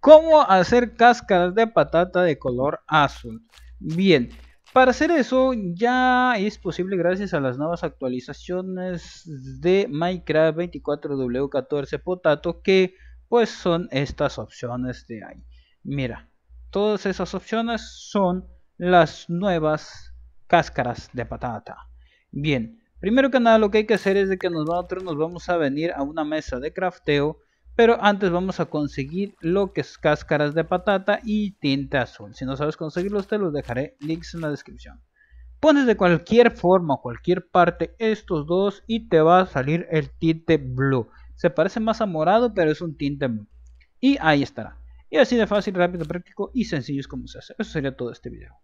¿Cómo hacer cáscaras de patata de color azul? Bien, para hacer eso ya es posible gracias a las nuevas actualizaciones de Minecraft 24W14 Potato que pues son estas opciones de ahí. Mira, todas esas opciones son las nuevas cáscaras de patata. Bien, primero que nada lo que hay que hacer es de que nosotros nos vamos a venir a una mesa de crafteo pero antes vamos a conseguir lo que es cáscaras de patata y tinte azul. Si no sabes conseguirlos te los dejaré links en la descripción. Pones de cualquier forma o cualquier parte estos dos y te va a salir el tinte blue. Se parece más a morado pero es un tinte Y ahí estará. Y así de fácil, rápido, práctico y sencillo es como se hace. Eso sería todo este video.